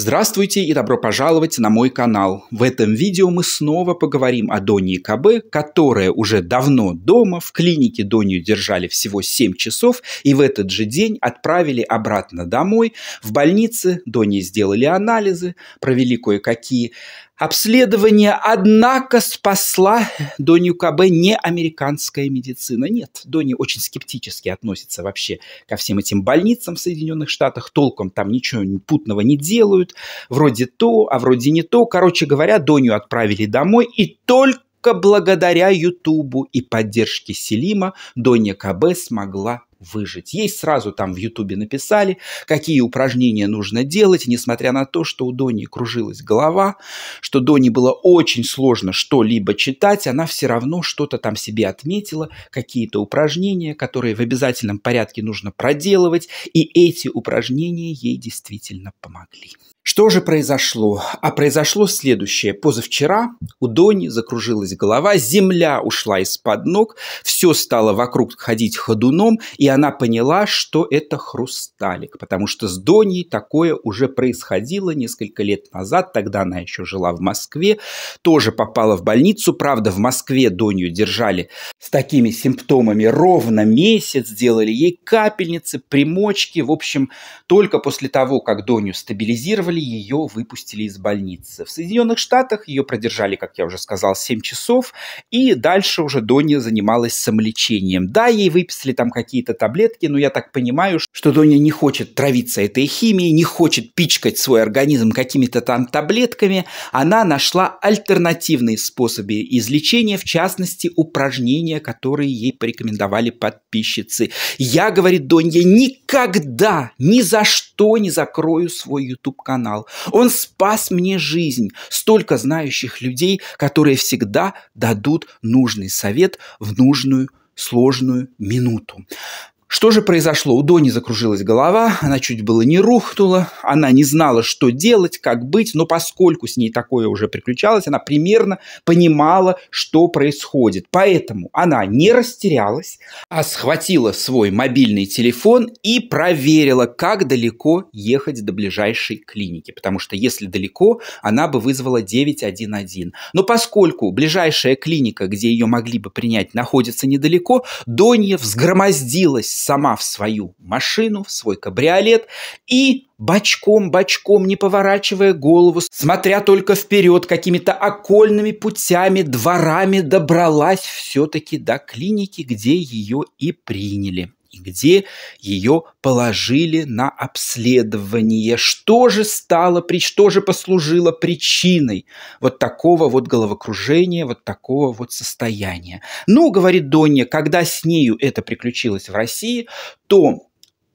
Здравствуйте и добро пожаловать на мой канал. В этом видео мы снова поговорим о Доне КБ, которая уже давно дома, в клинике Донию держали всего 7 часов и в этот же день отправили обратно домой. В больнице Доне сделали анализы, провели кое-какие Обследование, однако, спасла Донью КБ не американская медицина. Нет, Донни очень скептически относится вообще ко всем этим больницам в Соединенных Штатах. Толком там ничего путного не делают. Вроде то, а вроде не то. Короче говоря, Донью отправили домой и только только благодаря Ютубу и поддержке Селима Доня КБ смогла выжить. Ей сразу там в Ютубе написали, какие упражнения нужно делать, несмотря на то, что у Дони кружилась голова, что Дони было очень сложно что-либо читать, она все равно что-то там себе отметила, какие-то упражнения, которые в обязательном порядке нужно проделывать, и эти упражнения ей действительно помогли. Что же произошло? А произошло следующее. Позавчера у Дони закружилась голова, земля ушла из-под ног, все стало вокруг ходить ходуном, и она поняла, что это хрусталик, потому что с Доней такое уже происходило несколько лет назад, тогда она еще жила в Москве, тоже попала в больницу, правда, в Москве Донью держали с такими симптомами ровно месяц, сделали ей капельницы, примочки, в общем, только после того, как Доню стабилизировали, Англии ее выпустили из больницы. В Соединенных Штатах ее продержали, как я уже сказал, 7 часов, и дальше уже Донни занималась самолечением. Да, ей выписали там какие-то таблетки, но я так понимаю, что Доня не хочет травиться этой химией, не хочет пичкать свой организм какими-то там таблетками. Она нашла альтернативные способы излечения, в частности, упражнения, которые ей порекомендовали подписчицы. Я, говорит Донья, никогда, ни за что не закрою свой YouTube-канал профессионал. Он спас мне жизнь. Столько знающих людей, которые всегда дадут нужный совет в нужную сложную минуту. Что же произошло? У Дони закружилась голова, она чуть было не рухнула, она не знала, что делать, как быть, но поскольку с ней такое уже приключалось, она примерно понимала, что происходит. Поэтому она не растерялась, а схватила свой мобильный телефон и проверила, как далеко ехать до ближайшей клиники, потому что если далеко, она бы вызвала 911. Но поскольку ближайшая клиника, где ее могли бы принять, находится недалеко, Донья взгромоздилась сама в свою машину, в свой кабриолет и бочком-бочком, не поворачивая голову, смотря только вперед, какими-то окольными путями, дворами добралась все-таки до клиники, где ее и приняли где ее положили на обследование. Что же стало, что же послужило причиной вот такого вот головокружения, вот такого вот состояния. Ну, говорит Донья, когда с нею это приключилось в России, то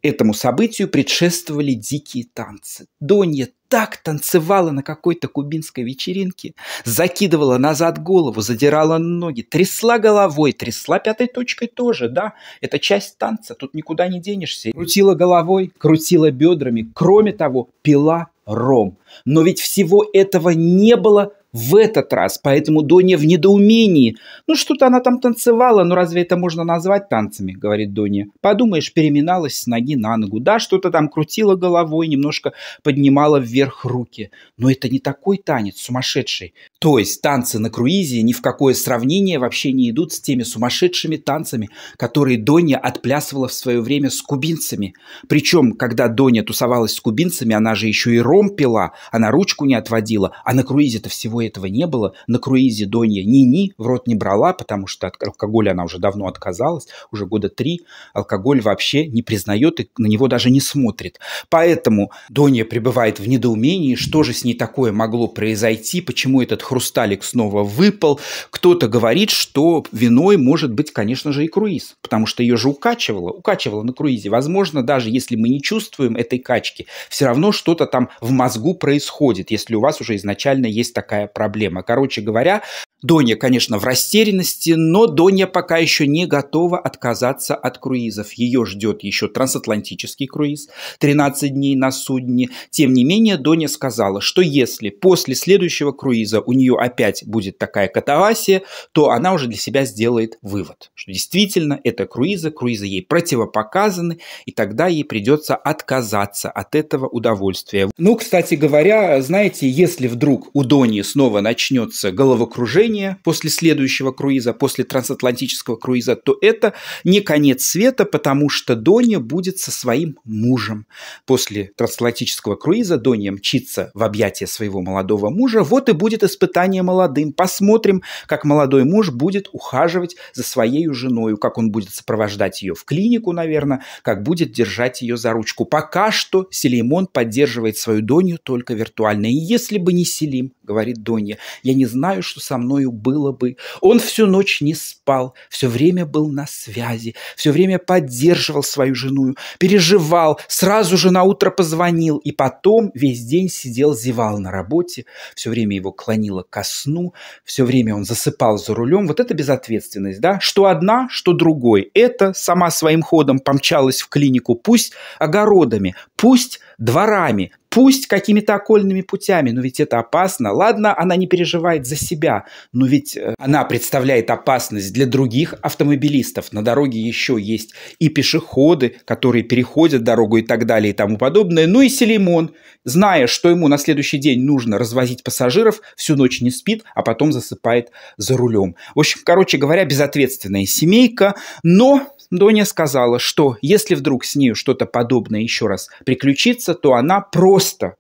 Этому событию предшествовали дикие танцы. Донья так танцевала на какой-то кубинской вечеринке, закидывала назад голову, задирала ноги, трясла головой, трясла пятой точкой тоже, да, это часть танца, тут никуда не денешься. Крутила головой, крутила бедрами, кроме того, пила ром. Но ведь всего этого не было в этот раз. Поэтому Доня в недоумении. Ну, что-то она там танцевала, но ну, разве это можно назвать танцами, говорит Доня. Подумаешь, переминалась с ноги на ногу. Да, что-то там крутила головой, немножко поднимала вверх руки. Но это не такой танец сумасшедший. То есть танцы на круизе ни в какое сравнение вообще не идут с теми сумасшедшими танцами, которые Доня отплясывала в свое время с кубинцами. Причем, когда Доня тусовалась с кубинцами, она же еще и ром пила, она ручку не отводила, а на круизе-то всего этого не было. На круизе Донья ни в рот не брала, потому что от алкоголя она уже давно отказалась, уже года три. Алкоголь вообще не признает и на него даже не смотрит. Поэтому Донья пребывает в недоумении, что же с ней такое могло произойти, почему этот хрусталик снова выпал. Кто-то говорит, что виной может быть, конечно же, и круиз, потому что ее же укачивало, укачивало на круизе. Возможно, даже если мы не чувствуем этой качки, все равно что-то там в мозгу происходит, если у вас уже изначально есть такая проблема. Короче говоря, Доня, конечно, в растерянности, но Доня пока еще не готова отказаться от круизов. Ее ждет еще трансатлантический круиз, 13 дней на судне. Тем не менее, Доня сказала, что если после следующего круиза у нее опять будет такая катавасия, то она уже для себя сделает вывод, что действительно это круизы, круизы ей противопоказаны, и тогда ей придется отказаться от этого удовольствия. Ну, кстати говоря, знаете, если вдруг у Дони снова начнется головокружение, отношения после следующего круиза, после трансатлантического круиза, то это не конец света, потому что Доня будет со своим мужем. После трансатлантического круиза Доня мчится в объятия своего молодого мужа. Вот и будет испытание молодым. Посмотрим, как молодой муж будет ухаживать за своей женой, как он будет сопровождать ее в клинику, наверное, как будет держать ее за ручку. Пока что Селимон поддерживает свою Донью только виртуально. И если бы не Селим, говорит Донья, я не знаю, что со мной думаю, было бы. Он всю ночь не спал, все время был на связи, все время поддерживал свою жену, переживал, сразу же на утро позвонил и потом весь день сидел, зевал на работе, все время его клонило ко сну, все время он засыпал за рулем. Вот это безответственность, да? Что одна, что другой. Это сама своим ходом помчалась в клинику, пусть огородами, пусть дворами, пусть какими-то окольными путями, но ведь это опасно. Ладно, она не переживает за себя, но ведь э, она представляет опасность для других автомобилистов. На дороге еще есть и пешеходы, которые переходят дорогу и так далее и тому подобное. Ну и Селимон, зная, что ему на следующий день нужно развозить пассажиров, всю ночь не спит, а потом засыпает за рулем. В общем, короче говоря, безответственная семейка, но Доня сказала, что если вдруг с нею что-то подобное еще раз приключится, то она просто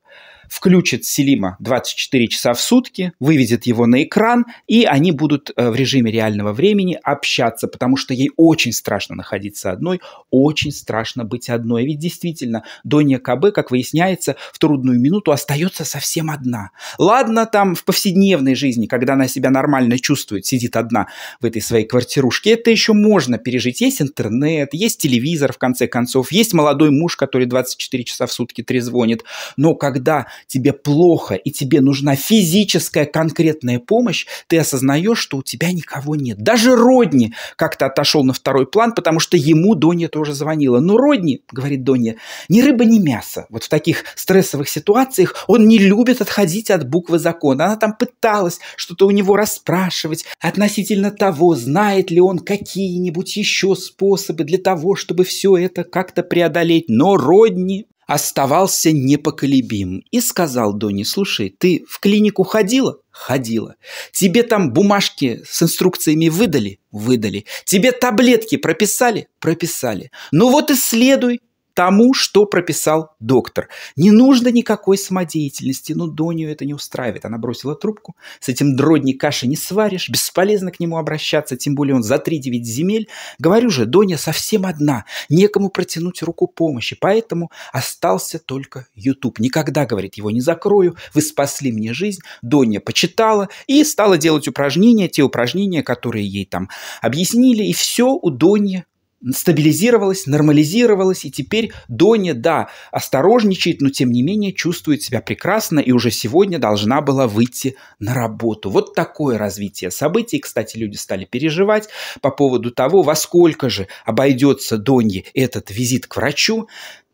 включит Селима 24 часа в сутки, выведет его на экран, и они будут э, в режиме реального времени общаться, потому что ей очень страшно находиться одной, очень страшно быть одной. Ведь действительно, Донья Кабе, как выясняется, в трудную минуту остается совсем одна. Ладно, там в повседневной жизни, когда она себя нормально чувствует, сидит одна в этой своей квартирушке, это еще можно пережить. Есть интернет, есть телевизор, в конце концов, есть молодой муж, который 24 часа в сутки трезвонит. Но когда тебе плохо и тебе нужна физическая конкретная помощь, ты осознаешь, что у тебя никого нет. Даже Родни как-то отошел на второй план, потому что ему Донья тоже звонила. Но «Ну, Родни, говорит Донья, ни рыба, ни мясо. Вот в таких стрессовых ситуациях он не любит отходить от буквы закона. Она там пыталась что-то у него расспрашивать относительно того, знает ли он какие-нибудь еще способы для того, чтобы все это как-то преодолеть. Но Родни оставался непоколебим и сказал Доне, слушай, ты в клинику ходила? Ходила. Тебе там бумажки с инструкциями выдали? Выдали. Тебе таблетки прописали? Прописали. Ну вот и следуй тому, что прописал доктор. Не нужно никакой самодеятельности, но ну, Донию это не устраивает. Она бросила трубку, с этим дродней каши не сваришь, бесполезно к нему обращаться, тем более он за 3-9 земель. Говорю же, Доня совсем одна, некому протянуть руку помощи, поэтому остался только YouTube. Никогда, говорит, его не закрою, вы спасли мне жизнь. Доня почитала и стала делать упражнения, те упражнения, которые ей там объяснили, и все у Дони стабилизировалась, нормализировалась, и теперь Доня, да, осторожничает, но тем не менее чувствует себя прекрасно и уже сегодня должна была выйти на работу. Вот такое развитие событий. Кстати, люди стали переживать по поводу того, во сколько же обойдется Донье этот визит к врачу.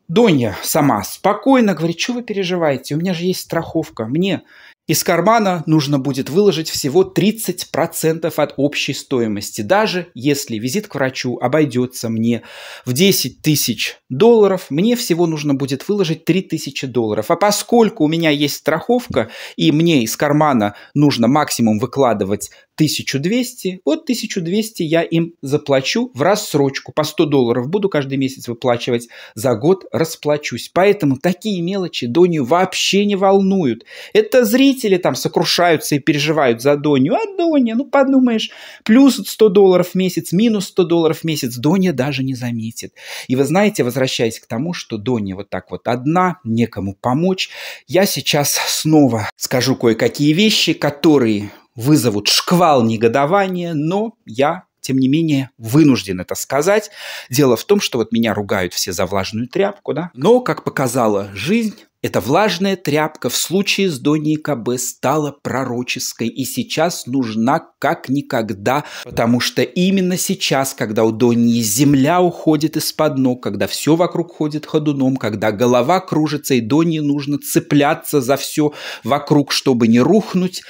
Доня сама спокойно говорит, что вы переживаете, у меня же есть страховка, мне из кармана нужно будет выложить всего 30% от общей стоимости, даже если визит к врачу обойдется мне в 10 тысяч долларов, мне всего нужно будет выложить 3 тысячи долларов. А поскольку у меня есть страховка, и мне из кармана нужно максимум выкладывать 1200, вот 1200 я им заплачу в рассрочку. По 100 долларов буду каждый месяц выплачивать, за год расплачусь. Поэтому такие мелочи Донью вообще не волнуют. Это зритель родители там сокрушаются и переживают за Доню. А Доня, ну подумаешь, плюс 100 долларов в месяц, минус 100 долларов в месяц, Доня даже не заметит. И вы знаете, возвращаясь к тому, что Доня вот так вот одна, некому помочь, я сейчас снова скажу кое-какие вещи, которые вызовут шквал негодования, но я тем не менее, вынужден это сказать. Дело в том, что вот меня ругают все за влажную тряпку, да. Но, как показала жизнь, эта влажная тряпка в случае с Доней КБ стала пророческой и сейчас нужна как никогда, потому что именно сейчас, когда у Донии земля уходит из-под ног, когда все вокруг ходит ходуном, когда голова кружится и Донии нужно цепляться за все вокруг, чтобы не рухнуть,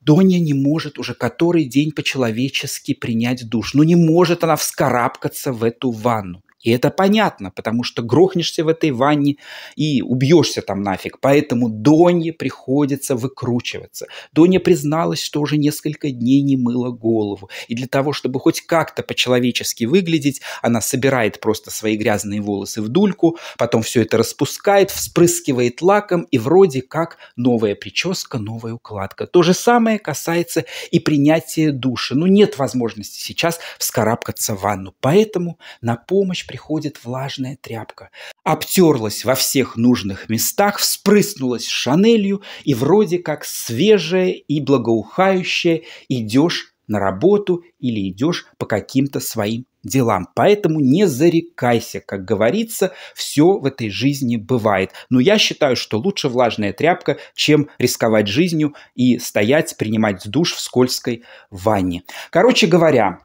Доня не может уже который день по-человечески принять душ. Ну не может она вскарабкаться в эту ванну. И это понятно, потому что грохнешься в этой ванне и убьешься там нафиг. Поэтому Донье приходится выкручиваться. Доня призналась, что уже несколько дней не мыла голову. И для того, чтобы хоть как-то по-человечески выглядеть, она собирает просто свои грязные волосы в дульку, потом все это распускает, вспрыскивает лаком, и вроде как новая прическа, новая укладка. То же самое касается и принятия души. Ну, нет возможности сейчас вскарабкаться в ванну. Поэтому на помощь приходит влажная тряпка. Обтерлась во всех нужных местах, вспрыснулась шанелью, и вроде как свежая и благоухающая идешь на работу или идешь по каким-то своим делам. Поэтому не зарекайся, как говорится, все в этой жизни бывает. Но я считаю, что лучше влажная тряпка, чем рисковать жизнью и стоять, принимать душ в скользкой ванне. Короче говоря,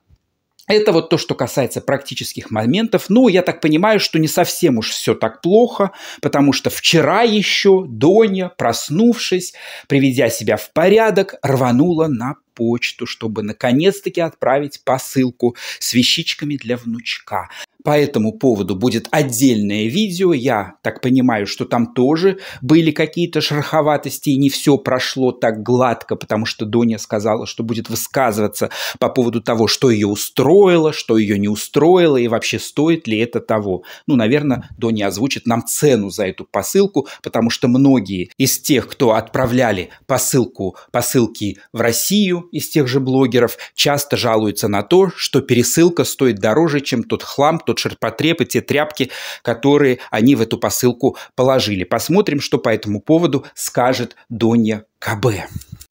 это вот то, что касается практических моментов. Ну, я так понимаю, что не совсем уж все так плохо, потому что вчера еще Доня, проснувшись, приведя себя в порядок, рванула на почту, чтобы наконец-таки отправить посылку с вещичками для внучка. По этому поводу будет отдельное видео. Я так понимаю, что там тоже были какие-то шероховатости, и не все прошло так гладко, потому что Доня сказала, что будет высказываться по поводу того, что ее устроило, что ее не устроило, и вообще стоит ли это того. Ну, наверное, Доня озвучит нам цену за эту посылку, потому что многие из тех, кто отправляли посылку, посылки в Россию, из тех же блогеров часто жалуются на то, что пересылка стоит дороже, чем тот хлам, тот ширпотреб и те тряпки, которые они в эту посылку положили. Посмотрим, что по этому поводу скажет Донья КБ.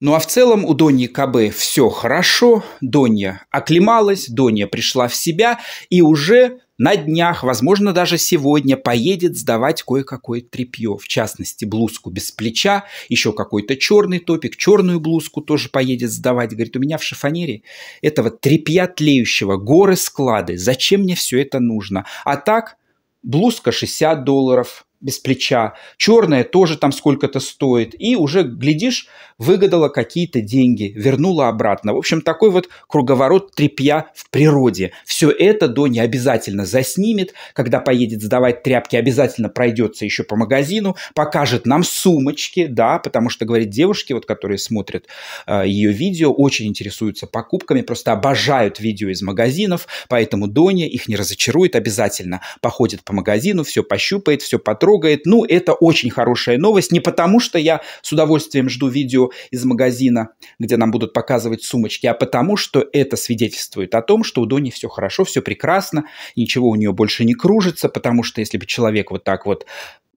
Ну а в целом у Доньи КБ все хорошо. Донья оклемалась, Донья пришла в себя и уже на днях, возможно, даже сегодня поедет сдавать кое-какое тряпье, в частности, блузку без плеча, еще какой-то черный топик, черную блузку тоже поедет сдавать. Говорит, у меня в шифонере этого тряпья тлеющего, горы склады, зачем мне все это нужно? А так, блузка 60 долларов, без плеча, черная тоже там сколько-то стоит, и уже, глядишь, выгадала какие-то деньги, вернула обратно. В общем, такой вот круговорот тряпья в природе. Все это Доня обязательно заснимет, когда поедет сдавать тряпки, обязательно пройдется еще по магазину, покажет нам сумочки, да, потому что, говорит, девушки, вот, которые смотрят э, ее видео, очень интересуются покупками, просто обожают видео из магазинов, поэтому Доня их не разочарует обязательно. Походит по магазину, все пощупает, все потрогает, трогает. Ну, это очень хорошая новость. Не потому, что я с удовольствием жду видео из магазина, где нам будут показывать сумочки, а потому, что это свидетельствует о том, что у Дони все хорошо, все прекрасно, ничего у нее больше не кружится, потому что если бы человек вот так вот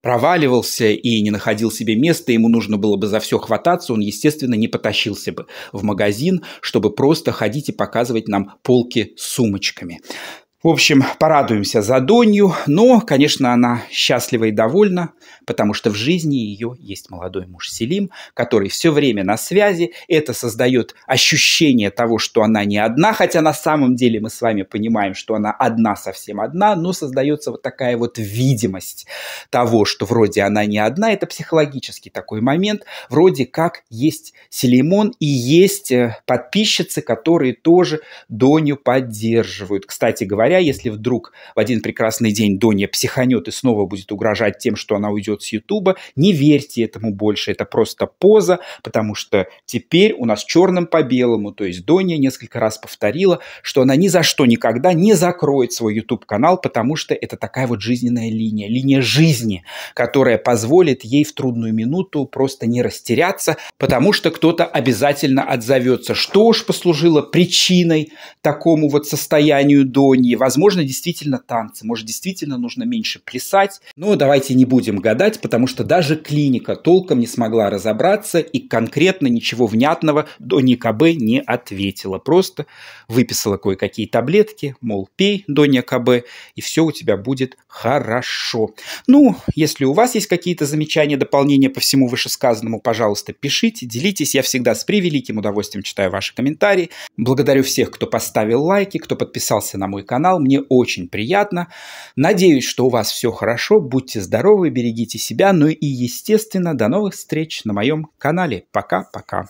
проваливался и не находил себе места, ему нужно было бы за все хвататься, он, естественно, не потащился бы в магазин, чтобы просто ходить и показывать нам полки с сумочками. В общем, порадуемся за Донью, но, конечно, она счастлива и довольна, потому что в жизни ее есть молодой муж Селим, который все время на связи. Это создает ощущение того, что она не одна, хотя на самом деле мы с вами понимаем, что она одна, совсем одна, но создается вот такая вот видимость того, что вроде она не одна. Это психологический такой момент. Вроде как есть Селимон и есть э, подписчицы, которые тоже Донью поддерживают. Кстати говоря, говоря, если вдруг в один прекрасный день Доня психанет и снова будет угрожать тем, что она уйдет с Ютуба, не верьте этому больше, это просто поза, потому что теперь у нас черным по белому, то есть Доня несколько раз повторила, что она ни за что никогда не закроет свой Ютуб канал потому что это такая вот жизненная линия, линия жизни, которая позволит ей в трудную минуту просто не растеряться, потому что кто-то обязательно отзовется. Что уж послужило причиной такому вот состоянию Дони, возможно, действительно танцы, может, действительно нужно меньше плясать. Но давайте не будем гадать, потому что даже клиника толком не смогла разобраться и конкретно ничего внятного до КБ не ответила. Просто выписала кое-какие таблетки, мол, пей до КБ, и все у тебя будет хорошо. Ну, если у вас есть какие-то замечания, дополнения по всему вышесказанному, пожалуйста, пишите, делитесь. Я всегда с превеликим удовольствием читаю ваши комментарии. Благодарю всех, кто поставил лайки, кто подписался на мой канал канал. Мне очень приятно. Надеюсь, что у вас все хорошо. Будьте здоровы, берегите себя. Ну и, естественно, до новых встреч на моем канале. Пока-пока.